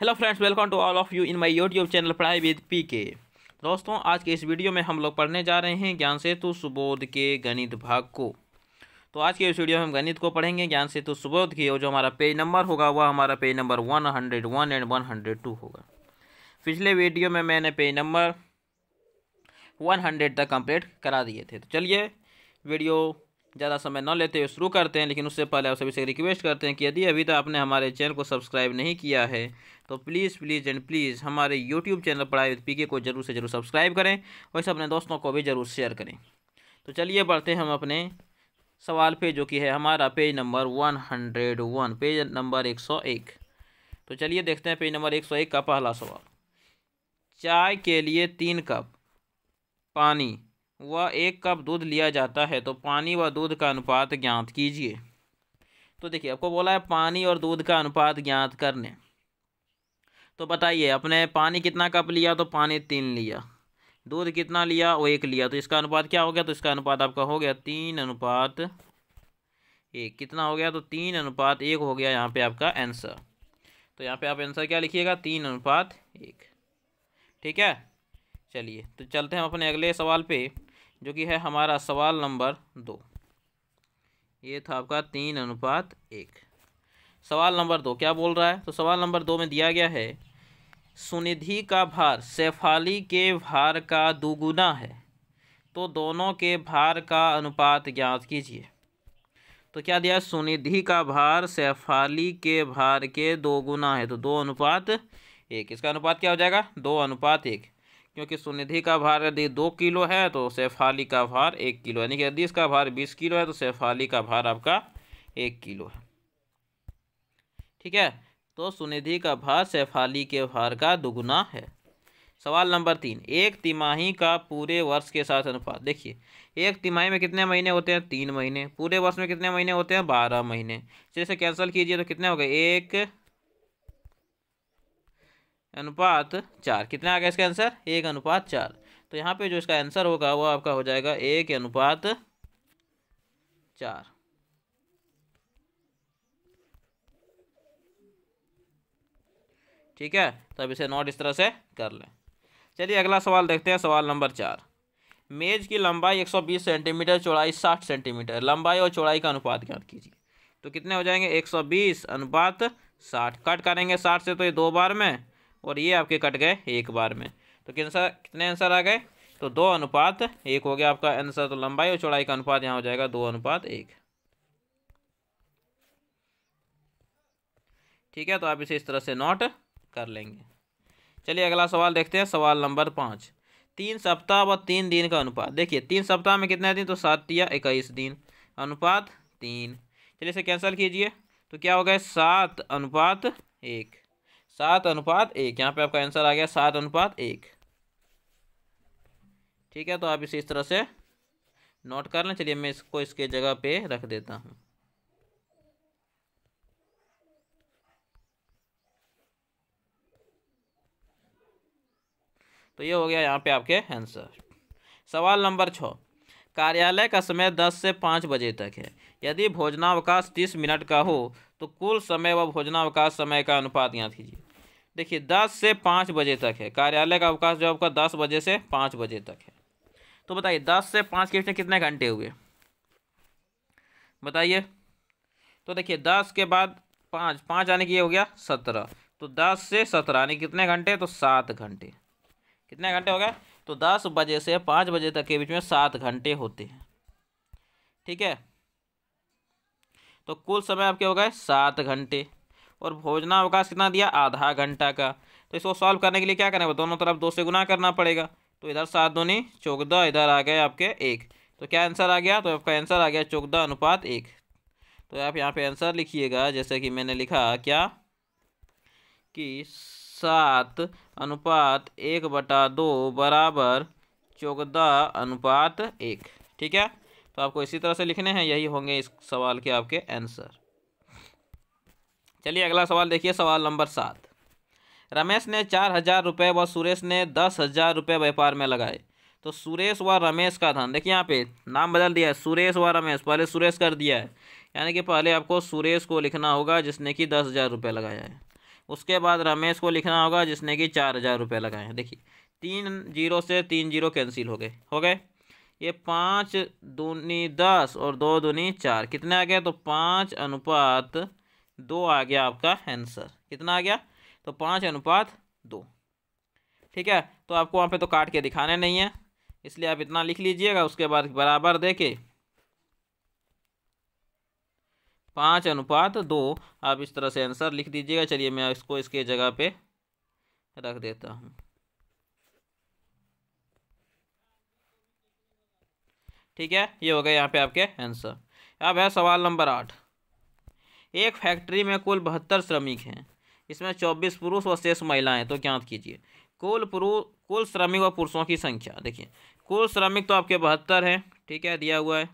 hello friends welcome to all of you in my YouTube channel पढ़ाई with P K दोस्तों आज के इस वीडियो में हम लोग पढ़ने जा रहे हैं ज्ञान सेतु सुबोध के गणित भाग को तो आज के इस वीडियो में हम गणित को पढ़ेंगे ज्ञान सेतु सुबोध की और जो हमारा पेज नंबर होगा वह हमारा page number one hundred one and one hundred two होगा पिछले वीडियो में मैंने पेज नंबर वन हंड्रेड तक कम्प्लीट करा दिए थे तो चलिए वीडियो ज़्यादा समय न लेते हुए शुरू करते हैं लेकिन उससे पहले आप सभी से रिक्वेस्ट करते हैं कि यदि अभी तक आपने हमारे चैनल को सब्सक्राइब नहीं किया है तो प्लीज़ प्लीज़ एंड प्लीज़ हमारे यूट्यूब चैनल पढ़ाई विद पीके को जरूर से जरूर सब्सक्राइब करें वैसे अपने दोस्तों को भी ज़रूर शेयर करें तो चलिए बढ़ते हैं हम अपने सवाल पे जो कि है हमारा page number one hundred one page number एक सौ एक तो चलिए देखते हैं पेज नंबर एक सौ एक का पहला सवाल चाय के लिए तीन कप पानी व एक कप दूध लिया जाता है तो पानी व दूध का अनुपात ज्ञात कीजिए तो देखिए आपको बोला है पानी और दूध का अनुपात ज्ञात करने तो बताइए अपने पानी कितना कप लिया तो पानी तीन लिया दूध कितना लिया वो एक लिया तो इसका अनुपात क्या हो गया तो इसका अनुपात आपका हो गया तीन अनुपात एक कितना हो गया तो तीन अनुपात एक हो गया यहाँ पे आपका आंसर तो यहाँ पे आप आंसर क्या लिखिएगा तीन अनुपात एक ठीक है चलिए तो चलते हैं अपने अगले सवाल पे जो कि है हमारा सवाल नंबर दो ये था आपका तीन अनुपात एक सवाल नंबर दो क्या बोल रहा है तो सवाल नंबर दो में दिया गया है सुनिधि का भार सेफाली के भार का दोगुना है तो दोनों के भार का अनुपात ज्ञात कीजिए तो क्या दिया सुनिधि का भार सेफाली के भार के दो गुना है तो दो अनुपात एक इसका अनुपात क्या हो जाएगा दो अनुपात एक क्योंकि सुनिधि का भार यदि दो किलो है तो सेफाली का भार एक किलो यानी कि यदि इसका भार बीस किलो है तो सेफाली का भार आपका एक किलो है ठीक है तो सुनिधि का भार सेफाली के भार का दुगुना है सवाल नंबर तीन एक तिमाही का पूरे वर्ष के साथ अनुपात देखिए एक तिमाही में कितने महीने होते हैं तीन महीने पूरे वर्ष में कितने महीने होते हैं बारह महीने जैसे कैंसिल कीजिए तो कितने हो गए एक अनुपात चार कितना आ गया इसका आंसर एक अनुपात चार तो यहाँ पे जो इसका आंसर होगा वो आपका हो जाएगा एक अनुपात चार ठीक है तो अब इसे नोट इस तरह से कर लें चलिए अगला सवाल देखते हैं सवाल नंबर चार मेज की लंबाई 120 सेंटीमीटर चौड़ाई 60 सेंटीमीटर लंबाई और चौड़ाई का अनुपात ज्ञात कीजिए तो कितने हो जाएंगे 120 अनुपात 60 कट करेंगे 60 से तो ये दो बार में और ये आपके कट गए एक बार में तो कितना कितने आंसर आ गए तो दो अनुपात एक हो गया आपका आंसर तो लंबाई और चौड़ाई का अनुपात यहाँ हो जाएगा दो अनुपात एक ठीक है तो आप इसे इस तरह से नोट कर लेंगे चलिए अगला सवाल देखते हैं सवाल नंबर पाँच तीन सप्ताह व तीन दिन का अनुपात देखिए तीन सप्ताह में कितने दिन तो सात या इक्कीस दिन अनुपात तीन चलिए इसे कैंसिल कीजिए तो क्या हो गया सात अनुपात एक सात अनुपात एक यहाँ पे आपका आंसर आ गया सात अनुपात एक ठीक है तो आप इसे इस तरह से नोट कर लें चलिए मैं इसको इसके जगह पे रख देता हूँ तो ये हो गया यहाँ पे आपके आंसर सवाल नंबर छ कार्यालय का समय दस से पाँच बजे तक है यदि भोजनावकाश तीस मिनट का हो तो कुल समय व भोजनावकाश समय का अनुपात यहाँ कीजिए देखिए दस से पाँच बजे तक है कार्यालय का अवकाश जो आपका दस बजे से पाँच बजे तक है तो बताइए दस से पाँच के बीच में कितने घंटे हुए बताइए तो देखिए दस के बाद पाँच पाँच आने की ये हो गया सत्रह तो दस से सत्रह यानी कितने घंटे तो सात घंटे कितने घंटे हो गए तो दस बजे से पाँच बजे तक के बीच में सात घंटे होते हैं ठीक है तो कुल समय आपके हो गए सात घंटे और भोजनावकाश कितना दिया आधा घंटा का तो इसको सॉल्व करने के लिए क्या करना है दोनों तरफ दो से गुना करना पड़ेगा तो इधर सात नहीं चौदह इधर आ गए आपके एक तो क्या आंसर आ गया तो आपका आंसर आ गया चौदह अनुपात एक तो आप यहाँ पे आंसर लिखिएगा जैसे कि मैंने लिखा क्या कि सात अनुपात एक बटा दो बराबर चौदह अनुपात एक ठीक है तो आपको इसी तरह से लिखने हैं यही होंगे इस सवाल के आपके आंसर चलिए अगला सवाल देखिए सवाल नंबर सात रमेश ने चार हज़ार रुपये व सुरेश ने दस हज़ार रुपये व्यापार में लगाए तो सुरेश व रमेश का धन देखिए यहाँ पे नाम बदल दिया है सुरेश व रमेश पहले सुरेश कर दिया है यानी कि पहले आपको सुरेश को लिखना होगा जिसने कि दस हज़ार रुपये लगाया है उसके बाद रमेश को लिखना होगा जिसने कि चार हज़ार रुपये लगाए हैं देखिए तीन जीरो से तीन जीरो कैंसिल हो गए हो गए ये पाँच दूनी दस और दो दूनी चार कितने आ गए तो पाँच अनुपात दो आ गया आपका आंसर कितना आ गया तो पाँच अनुपात दो ठीक है तो आपको वहाँ पे तो काट के दिखाने नहीं है इसलिए आप इतना लिख लीजिएगा उसके बाद बराबर दे के पाँच अनुपात दो आप इस तरह से आंसर लिख दीजिएगा चलिए मैं इसको इसके जगह पे रख देता हूँ ठीक है ये हो गया यहाँ पे आपके आंसर अब है सवाल नंबर आठ एक फैक्ट्री में कुल बहत्तर श्रमिक हैं इसमें चौबीस पुरुष और शेष महिलाएं तो ज्ञात कीजिए कुल पुरुष कुल श्रमिक और पुरुषों की संख्या देखिए कुल श्रमिक तो आपके बहत्तर हैं ठीक है दिया हुआ है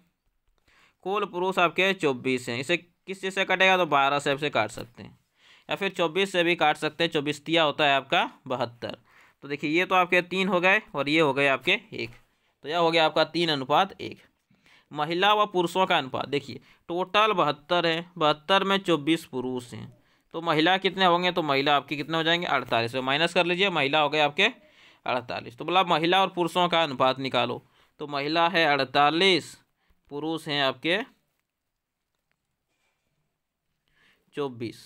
कुल पुरुष आपके चौबीस हैं इसे किस चीज़ से कटेगा तो बारह से आपसे काट सकते हैं या फिर चौबीस से भी काट सकते हैं चौबीस तिया होता है आपका बहत्तर तो देखिए ये तो आपके तीन हो गए और ये हो गए आपके एक तो यह हो गया आपका तीन अनुपात एक महिला व पुरुषों का अनुपात देखिए टोटल बहत्तर है बहत्तर में चौबीस पुरुष हैं तो महिला कितने होंगे तो महिला आपके कितने हो जाएंगे अड़तालीस में तो माइनस कर लीजिए महिला हो गए आपके अड़तालीस तो बोला महिला और पुरुषों का अनुपात निकालो तो महिला है अड़तालीस पुरुष हैं आपके चौबीस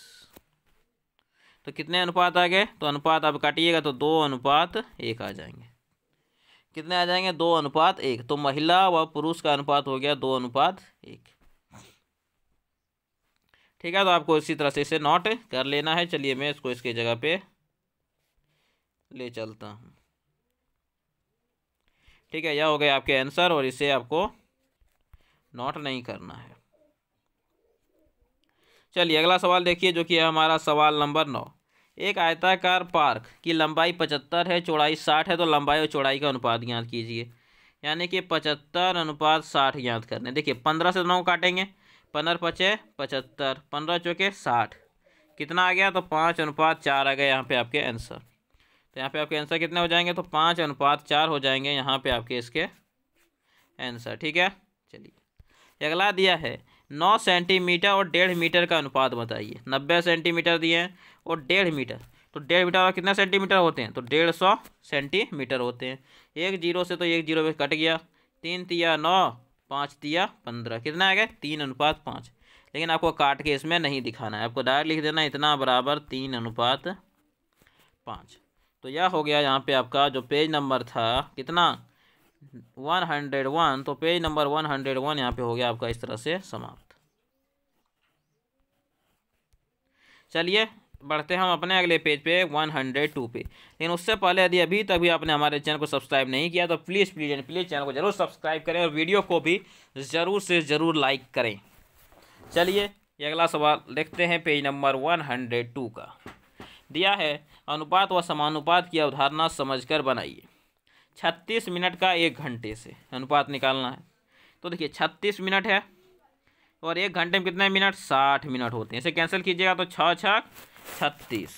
तो कितने अनुपात आ गए तो अनुपात आप काटिएगा तो दो अनुपात एक आ जाएंगे कितने आ जाएंगे दो अनुपात एक तो महिला व पुरुष का अनुपात हो गया दो अनुपात एक ठीक है तो आपको इसी तरह से इसे नोट कर लेना है चलिए मैं इसको इसके जगह पे ले चलता हूँ ठीक है यह हो गया आपके आंसर और इसे आपको नोट नहीं करना है चलिए अगला सवाल देखिए जो कि हमारा सवाल नंबर नौ एक आयताकार पार्क की लंबाई पचहत्तर है चौड़ाई साठ है तो लंबाई और चौड़ाई का अनुपात ज्ञात कीजिए यानी कि पचहत्तर अनुपात साठ ज्ञात करने देखिए पंद्रह से नौ काटेंगे पंद्रह पचे पचहत्तर पंद्रह चौके साठ कितना आ गया तो पाँच अनुपात चार आ गया यहाँ पे आपके आंसर तो यहाँ पे आपके आंसर कितने हो जाएंगे तो पाँच अनुपात चार हो जाएंगे यहाँ पे आपके इसके आंसर ठीक है चलिए अगला दिया है नौ सेंटीमीटर और डेढ़ मीटर का अनुपात बताइए नब्बे सेंटीमीटर दिए हैं और डेढ़ मीटर तो डेढ़ मीटर और कितना सेंटीमीटर होते हैं तो डेढ़ सौ सेंटीमीटर होते हैं एक जीरो से तो एक जीरो पर कट गया तीन तिया नौ पाँच तिया पंद्रह कितना आ गया तीन अनुपात पाँच लेकिन आपको काट के इसमें नहीं दिखाना है आपको डायरेक्ट लिख देना इतना बराबर तीन अनुपात पाँच तो यह हो गया यहाँ पे आपका जो पेज नंबर था कितना वन हंड्रेड वन तो page number one hundred one यहाँ पे हो गया आपका इस तरह से समाप्त चलिए बढ़ते हैं हम अपने अगले पेज पे वन हंड्रेड टू पे लेकिन उससे पहले यदि अभी तक भी आपने हमारे चैनल को सब्सक्राइब नहीं किया तो please please and please channel को जरूर सब्सक्राइब करें और वीडियो को भी ज़रूर से ज़रूर लाइक करें चलिए ये अगला सवाल देखते हैं page number one hundred two का दिया है अनुपात व समानुपात की अवधारणा समझकर बनाइए छत्तीस मिनट का एक घंटे से अनुपात निकालना है तो देखिए छत्तीस मिनट है और एक घंटे में कितने मिनट साठ मिनट होते हैं इसे कैंसिल कीजिएगा तो छः छः छत्तीस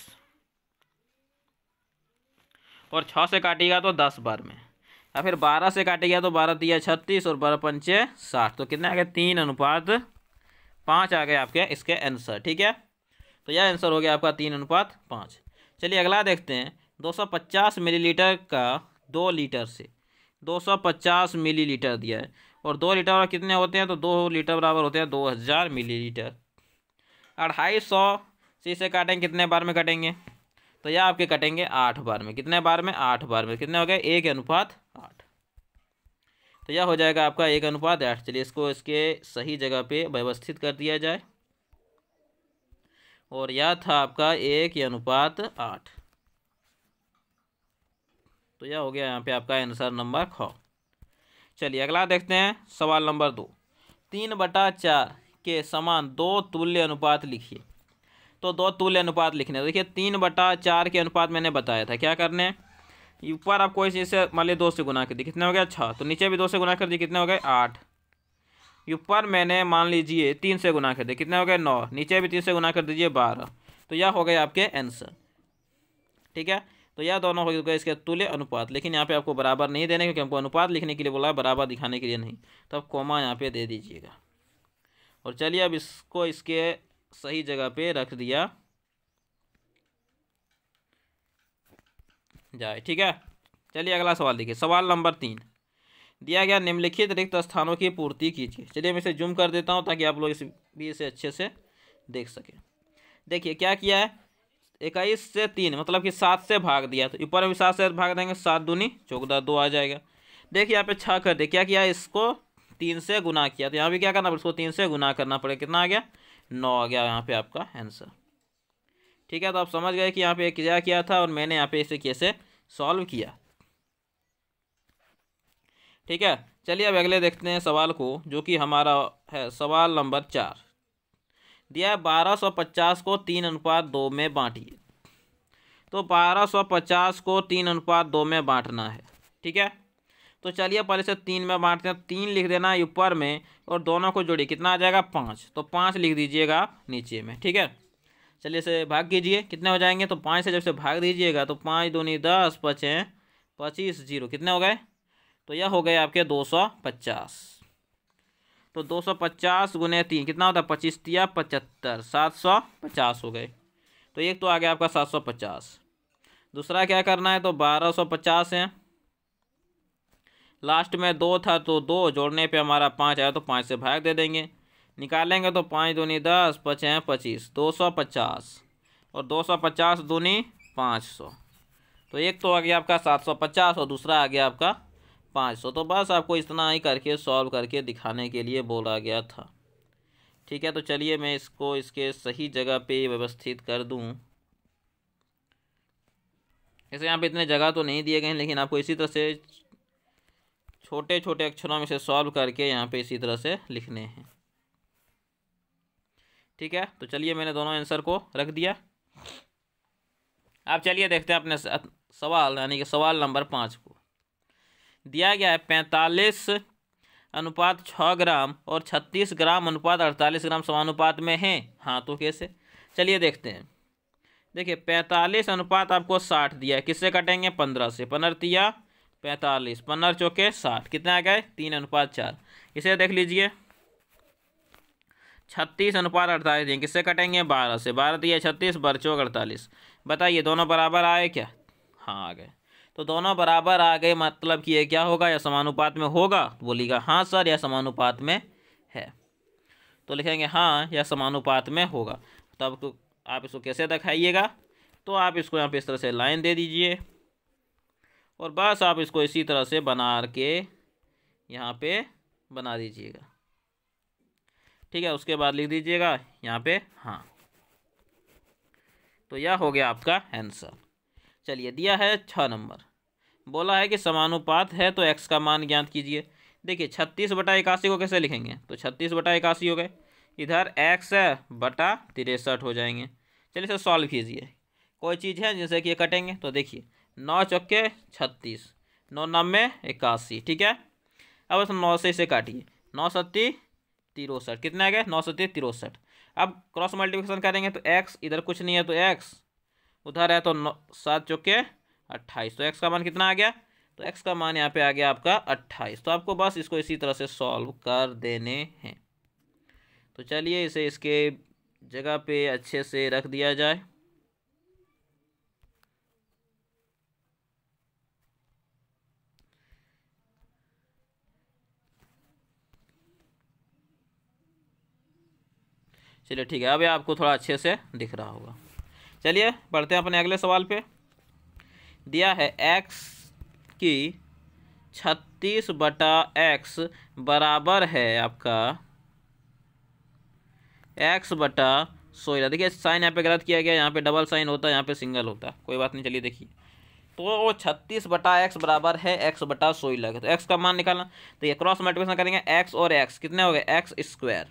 और छः से काटेगा तो दस बार में या फिर बारह से काटेगा तो बारह दिया छत्तीस और बारह पंचे साठ तो कितने आ गए तीन अनुपात पाँच आ गए आपके इसके आंसर ठीक है तो यह आंसर हो गया आपका तीन अनुपात पाँच चलिए अगला देखते हैं पचास मिलीलीटर का दो लीटर से 250 मिलीलीटर दिया है और दो लीटर कितने होते हैं तो दो लीटर बराबर होते हैं दो हज़ार मिलीलीटर अढ़ाई सौ से इसे काटेंगे कितने बार में कटेंगे तो यह आपके कटेंगे आठ बार में कितने बार में आठ बार में कितने हो गए एक अनुपात आठ तो यह हो जाएगा आपका एक अनुपात आठ चलिए इसको इसके सही जगह पे व्यवस्थित कर दिया जाए और यह था आपका एक अनुपात आठ तो यह हो गया यहाँ पे आपका आंसर नंबर ख चलिए अगला देखते हैं सवाल नंबर दो तीन बटा चार के समान दो तुल्य अनुपात लिखिए तो दो तुल्य अनुपात लिखने देखिए तीन बटा चार के अनुपात मैंने बताया था क्या करने ऊपर आप कोई चीज़ से मान लीजिए दो से गुना कर दी कितने हो गया छः तो नीचे भी दो से गुना कर दी कितने हो गए आठ ऊपर मैंने मान लीजिए तीन से गुना कर दिया कितने हो गए नौ नीचे भी तीन से गुना कर दीजिए बारह तो यह हो गए आपके आंसर ठीक है तो यह दोनों हो गया इसके तुल्य अनुपात लेकिन यहाँ पे आपको बराबर नहीं देने क्योंकि हमको अनुपात लिखने के लिए बोला है बराबर दिखाने के लिए नहीं तो आप कोमा यहाँ पे दे दीजिएगा और चलिए अब इसको इसके सही जगह पे रख दिया जाए ठीक है चलिए अगला सवाल देखिए सवाल नंबर तीन दिया गया निम्नलिखित रिक्त स्थानों की पूर्ति कीजिए चलिए मैं इसे जूम कर देता हूँ ताकि आप लोग इस भी इसे अच्छे से देख सकें देखिए क्या किया है इक्कीस से तीन मतलब कि सात से भाग दिया तो ऊपर भी सात से भाग देंगे सात दूनी चौदह दो आ जाएगा देखिए यहाँ पे छः कर दे क्या किया इसको तीन से गुना किया तो यहाँ भी क्या करना पड़ेगा इसको तीन से गुना करना पड़ेगा कितना आ गया नौ आ गया यहाँ पे आपका आंसर ठीक है तो आप समझ गए कि यहाँ पे क्या किया था और मैंने यहाँ पे इसे कैसे सॉल्व किया ठीक है चलिए अब अगले देखते हैं सवाल को जो कि हमारा है सवाल नंबर चार दिया है बारह सौ पचास को तीन अनुपात दो में बांटिए तो बारह सौ पचास को तीन अनुपात दो में बांटना है ठीक है तो चलिए पहले से तीन में बांटते हैं तीन लिख देना है ऊपर में और दोनों को जोड़िए कितना आ जाएगा पाँच तो पाँच लिख दीजिएगा नीचे में ठीक है चलिए से भाग कीजिए कितने हो जाएंगे तो पाँच से जब से भाग दीजिएगा तो पाँच दूनी दस पचें पच्चीस जीरो कितने हो गए तो यह हो गए आपके दो सौ पचास तो 250 सौ पचास गुने तीन कितना होता है पच्चीस तिया पचहत्तर सात सौ पचास हो गए तो एक तो आ गया आपका सात सौ पचास दूसरा क्या करना है तो बारह सौ पचास है लास्ट में दो था तो दो जोड़ने पे हमारा पाँच आया तो पाँच से भाग दे देंगे निकालेंगे तो पाँच दूनी दस पचे हैं पच्चीस दो सौ पचास और दो सौ पचास दूनी पाँच सौ तो एक तो आ गया आपका सात सौ पचास और दूसरा आ गया आपका पाँच सौ तो बस आपको इतना ही करके सॉल्व करके दिखाने के लिए बोला गया था ठीक है तो चलिए मैं इसको इसके सही जगह पे व्यवस्थित कर दूँ ऐसे यहाँ पे इतने जगह तो नहीं दिए गए हैं लेकिन आपको इसी तरह से छोटे छोटे अक्षरों में से सॉल्व करके यहाँ पे इसी तरह से लिखने हैं ठीक है तो चलिए मैंने दोनों आंसर को रख दिया आप चलिए देखते हैं अपने सवाल यानी कि सवाल नंबर पाँच को दिया गया है पैंतालीस अनुपात छः ग्राम और छत्तीस ग्राम अनुपात अड़तालीस ग्राम समानुपात में हैं हाँ तो कैसे चलिए देखते हैं देखिए पैंतालीस अनुपात आपको साठ दिया है किससे कटेंगे पंद्रह से पनरतिया पैंतालीस पन्नर चौके साठ कितने आ गए तीन अनुपात चार इसे देख लीजिए छत्तीस अनुपात अड़तालीस दिए किससे कटेंगे बारह से बारह दिया छत्तीस बार चौक अड़तालीस बताइए दोनों बराबर आए क्या हाँ आ गए तो दोनों बराबर आ गए मतलब कि यह क्या होगा यह समानुपात में होगा तो बोलिएगा हाँ सर यह समानुपात में है तो लिखेंगे हाँ यह समानुपात में होगा तब तो आप इसको कैसे दिखाइएगा तो आप इसको यहाँ पे इस तरह से लाइन दे दीजिए और बस आप इसको इसी तरह से बना के यहाँ पे बना दीजिएगा ठीक है उसके बाद लिख दीजिएगा यहाँ पे हाँ तो यह हो गया आपका आंसर चलिए दिया है छः नंबर बोला है कि समानुपात है तो एक्स का मान ज्ञात कीजिए देखिए छत्तीस बटा इक्यासी को कैसे लिखेंगे तो छत्तीस बटा इक्यासी हो गए इधर एक्स बटा तिरसठ हो जाएंगे चलिए इसे सॉल्व कीजिए कोई चीज़ है जैसे कि ये कटेंगे तो देखिए नौ चौके छत्तीस नौ नब्बे इक्यासी ठीक है अब इस नौ से इसे काटिए नौ सत्ती तिरसठ कितने आ गए नौ सत्ती तिरसठ अब क्रॉस मल्टीप्लिकेशन करेंगे तो एक्स इधर कुछ नहीं है तो एक्स उधर है तो नौ सात चौके अट्ठाईस तो एक्स का मान कितना आ गया तो एक्स का मान यहाँ पे आ गया आपका अट्ठाईस तो आपको बस इसको इसी तरह से सॉल्व कर देने हैं तो चलिए इसे इसके जगह पे अच्छे से रख दिया जाए चलिए ठीक है अब आपको थोड़ा अच्छे से दिख रहा होगा चलिए बढ़ते हैं अपने अगले सवाल पे दिया है एक्स की छत्तीस बटा एक्स बराबर है आपका एक्स बटा सोलह देखिए साइन यहाँ पे गलत किया गया यहाँ पे डबल साइन होता है यहाँ पे सिंगल होता कोई बात नहीं चलिए देखिए तो छत्तीस बटा एक्स बराबर है एक्स बटा सोलह तो एक्स का मान निकालना तो ये क्रॉस मल्टीप्लिकेशन करेंगे एक्स और एक्स कितने हो गए एक्स स्क्वायर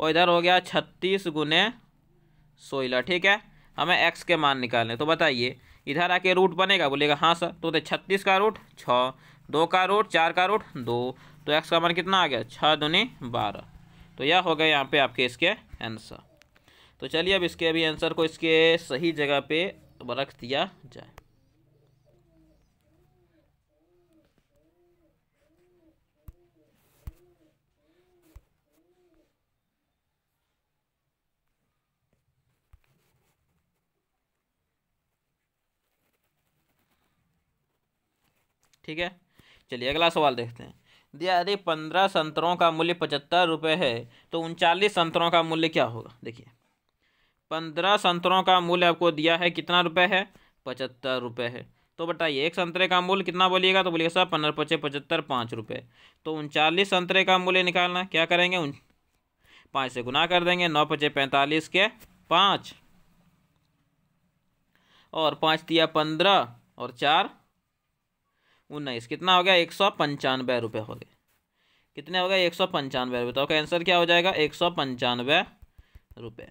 और इधर हो गया छत्तीस गुने सोलह ठीक है हमें एक्स के मान निकालने तो बताइए इधर आके रूट बनेगा बोलेगा हाँ सर तो छत्तीस का रूट छः दो का रूट चार का रूट दो तो एक्स का मान कितना आ गया छः दुनी बारह तो यह हो गया यहाँ पे आपके इसके आंसर तो चलिए अब इसके अभी आंसर को इसके सही जगह पे रख दिया जाए ठीक है चलिए अगला सवाल देखते हैं दिया यदि पंद्रह संतरों का मूल्य पचहत्तर रुपये है तो उनचालीस संतरों का मूल्य क्या होगा देखिए पंद्रह संतरों का मूल्य आपको दिया है कितना रुपये है पचहत्तर रुपये है तो बताइए एक संतरे का मूल्य कितना बोलिएगा तो बोलिएगा सर पंद्रह पचे पचहत्तर पाँच रुपये तो उनचालीस संतरे का मूल्य निकालना क्या करेंगे उन पाँच से गुना कर देंगे नौ पचे पैंतालीस के पाँच और पाँच दिया पंद्रह और चार उन्नीस कितना हो गया एक सौ पंचानवे रुपये हो गए कितने हो गए एक सौ पंचानवे रुपये तो आपका आंसर क्या हो जाएगा एक सौ पंचानवे रुपये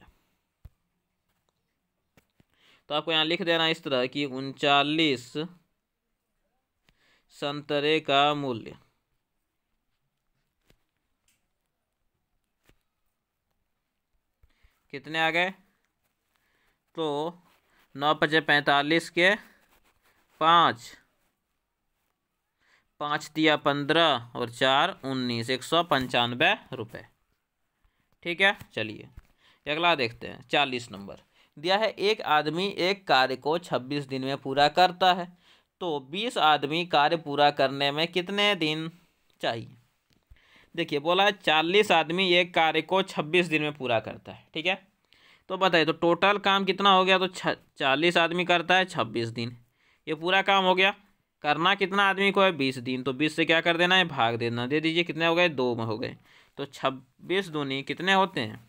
तो आपको यहाँ लिख देना इस तरह कि उनचालीस संतरे का मूल्य कितने आ गए तो नौ पचे पैंतालीस के पाँच पाँच दिया पंद्रह और चार उन्नीस एक सौ पंचानवे रुपये ठीक है चलिए अगला देखते हैं चालीस नंबर दिया है एक आदमी एक कार्य को छब्बीस दिन में पूरा करता है तो बीस आदमी कार्य पूरा करने में कितने दिन चाहिए देखिए बोला है चालीस आदमी एक कार्य को छब्बीस दिन में पूरा करता है ठीक है तो बताइए तो टोटल काम कितना हो गया तो छ चालीस आदमी करता है छब्बीस दिन ये पूरा काम हो गया करना कितना आदमी को है बीस दिन तो बीस से क्या कर देना है भाग देना दे दीजिए कितने हो गए दो में हो गए तो छब्बीस दूनी कितने होते हैं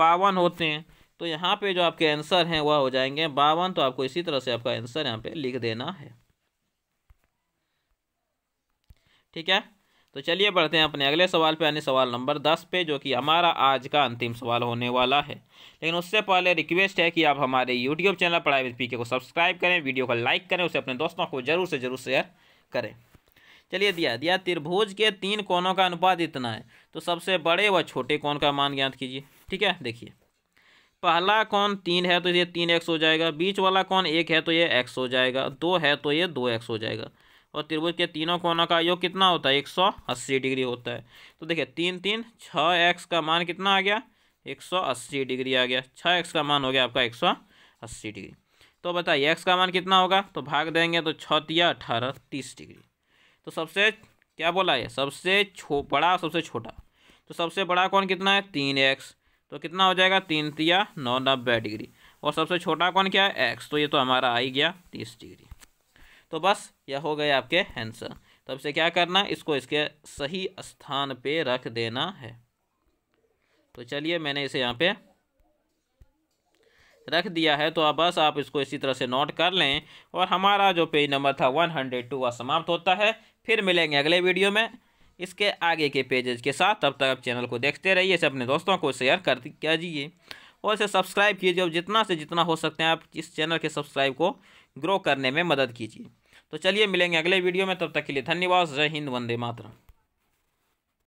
बावन होते हैं तो यहाँ पे जो आपके आंसर हैं वह हो जाएंगे बावन तो आपको इसी तरह से आपका आंसर यहाँ पे लिख देना है ठीक है तो चलिए बढ़ते हैं अपने अगले सवाल पे यानी सवाल नंबर दस पे जो कि हमारा आज का अंतिम सवाल होने वाला है लेकिन उससे पहले रिक्वेस्ट है कि आप हमारे यूट्यूब चैनल पढ़ाई विद पीके को सब्सक्राइब करें वीडियो को लाइक करें उसे अपने दोस्तों को जरूर से जरूर शेयर करें चलिए दिया दिया त्रिभुज के तीन कोनों का अनुपात इतना है तो सबसे बड़े व छोटे कोण का मान ज्ञात कीजिए ठीक है देखिए पहला कौन तीन है तो ये तीन एक्स हो जाएगा बीच वाला कौन एक है तो ये एक्स हो जाएगा दो है तो ये दो एक्स हो जाएगा और त्रिभुज के तीनों कोनों का योग कितना होता है एक सौ अस्सी डिग्री होता है तो देखिए तीन तीन छः एक्स का मान कितना आ गया एक सौ अस्सी डिग्री आ गया छः एक्स का मान हो गया आपका एक सौ अस्सी डिग्री तो बताइए एक्स का मान कितना होगा तो भाग देंगे तो छतिया अठारह तीस डिग्री तो सबसे क्या बोला है सबसे छो बड़ा सबसे छोटा तो सबसे बड़ा कौन कितना है तीन एक्स तो कितना हो जाएगा तीन तिया नौ नब्बे डिग्री और सबसे छोटा कौन क्या है एक्स तो ये तो हमारा आ ही गया तीस डिग्री तो बस यह हो गए आपके आंसर तो अब से क्या करना इसको इसके सही स्थान पे रख देना है तो चलिए मैंने इसे यहाँ पे रख दिया है तो अब बस आप इसको इसी तरह से नोट कर लें और हमारा जो पेज नंबर था वन हंड्रेड टू वह समाप्त होता है फिर मिलेंगे अगले वीडियो में इसके आगे के पेजेज के साथ तब तक आप चैनल को देखते रहिए इसे अपने दोस्तों को शेयर कर कीजिए और इसे सब्सक्राइब कीजिए जितना से जितना हो सकते हैं आप इस चैनल के सब्सक्राइब को ग्रो करने में मदद कीजिए तो चलिए मिलेंगे अगले वीडियो में तब तक के लिए धन्यवाद जय हिंद वंदे मातरम